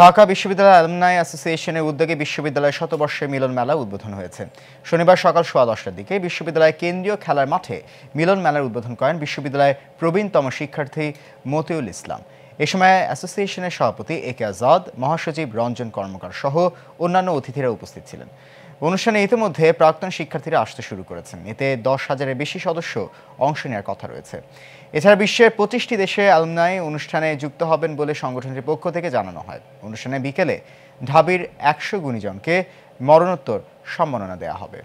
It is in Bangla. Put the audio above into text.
ঢাকা বিশ্ববিদ্যালয় অ্যালমনাই অ্যাসোসিয়েশনের উদ্যোগে বিশ্ববিদ্যালয় শতবর্ষে মিলন মেলা উদ্বোধন হয়েছে শনিবার সকাল সোয়া দশটার দিকে বিশ্ববিদ্যালয়ের কেন্দ্রীয় খেলার মাঠে মিলন মেলার উদ্বোধন করেন বিশ্ববিদ্যালয়ের প্রবীণতম শিক্ষার্থী মতিউল ইসলাম এ সময় অ্যাসোসিয়েশনের সভাপতি এ কে আজাদ মহাসচিব রঞ্জন কর্মকার সহ অন্যান্য অতিথিরা উপস্থিত ছিলেন অনুষ্ঠানে ইতিমধ্যে প্রাক্তন শিক্ষার্থীরা আসতে শুরু করেছেন এতে দশ হাজারের বেশি সদস্য অংশ নেওয়ার কথা রয়েছে এছাড়া বিশ্বের পঁচিশটি দেশে আলমনায় অনুষ্ঠানে যুক্ত হবেন বলে সংগঠনটির পক্ষ থেকে জানানো হয় অনুষ্ঠানে বিকেলে ঢাবির একশো গুণীজনকে মরণোত্তর সম্মাননা দেওয়া হবে